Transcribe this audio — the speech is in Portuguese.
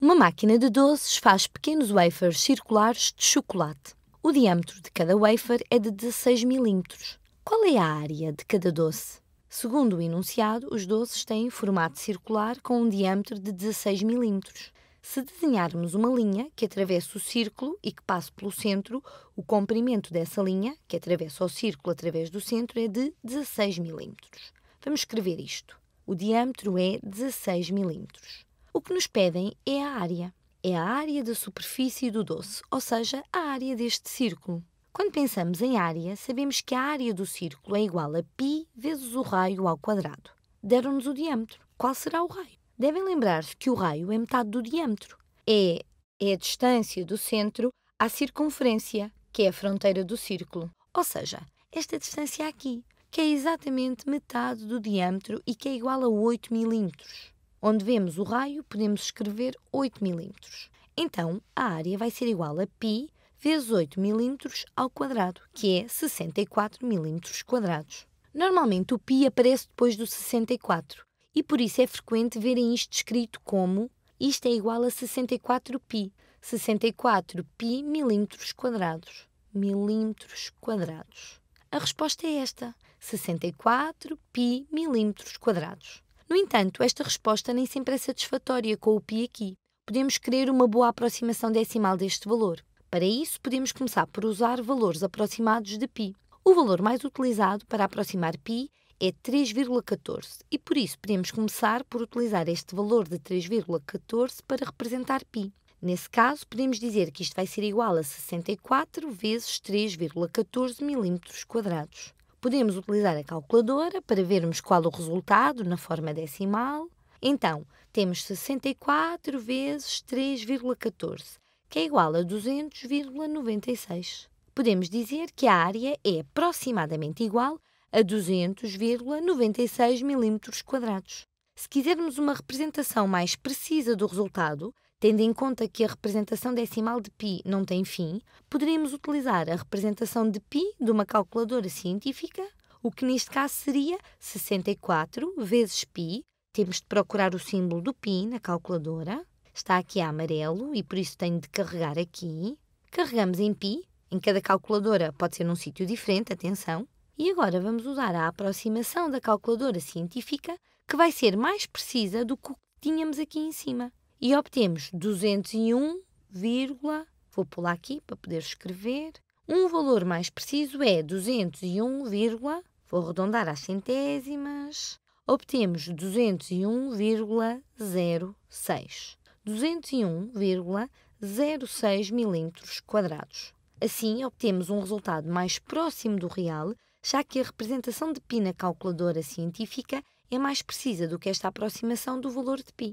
Uma máquina de doces faz pequenos wafers circulares de chocolate. O diâmetro de cada wafer é de 16 mm. Qual é a área de cada doce? Segundo o enunciado, os doces têm formato circular com um diâmetro de 16 mm. Se desenharmos uma linha que atravessa o círculo e que passa pelo centro, o comprimento dessa linha, que atravessa o círculo através do centro, é de 16 mm. Vamos escrever isto. O diâmetro é 16 milímetros. O que nos pedem é a área. É a área da superfície do doce, ou seja, a área deste círculo. Quando pensamos em área, sabemos que a área do círculo é igual a π vezes o raio ao quadrado. Deram-nos o diâmetro. Qual será o raio? Devem lembrar-se que o raio é metade do diâmetro. É, é a distância do centro à circunferência, que é a fronteira do círculo. Ou seja, esta distância aqui, que é exatamente metade do diâmetro e que é igual a 8 milímetros. Onde vemos o raio, podemos escrever 8 mm. Então, a área vai ser igual a π vezes 8 mm ao quadrado, que é 64 mm quadrados. Normalmente o π aparece depois do 64 e por isso é frequente verem isto escrito como isto é igual a 64π, 64π milímetros quadrados, milímetros quadrados. A resposta é esta, 64π milímetros quadrados. No entanto, esta resposta nem sempre é satisfatória com o pi aqui. Podemos querer uma boa aproximação decimal deste valor. Para isso, podemos começar por usar valores aproximados de π. O valor mais utilizado para aproximar π é 3,14 e por isso podemos começar por utilizar este valor de 3,14 para representar π. Nesse caso, podemos dizer que isto vai ser igual a 64 vezes 3,14 milímetros quadrados. Podemos utilizar a calculadora para vermos qual o resultado na forma decimal. Então, temos 64 vezes 3,14, que é igual a 200,96. Podemos dizer que a área é aproximadamente igual a 200,96 mm. Se quisermos uma representação mais precisa do resultado, Tendo em conta que a representação decimal de π não tem fim, poderíamos utilizar a representação de π de uma calculadora científica, o que neste caso seria 64 vezes π. Temos de procurar o símbolo do π na calculadora. Está aqui a amarelo e por isso tenho de carregar aqui. Carregamos em π, em cada calculadora pode ser num sítio diferente, atenção. E agora vamos usar a aproximação da calculadora científica, que vai ser mais precisa do que o que tínhamos aqui em cima e obtemos 201, vou pular aqui para poder escrever. Um valor mais preciso é 201, vou arredondar às centésimas. Obtemos 201,06. 201,06 milímetros quadrados. Assim, obtemos um resultado mais próximo do real, já que a representação de π na calculadora científica é mais precisa do que esta aproximação do valor de π.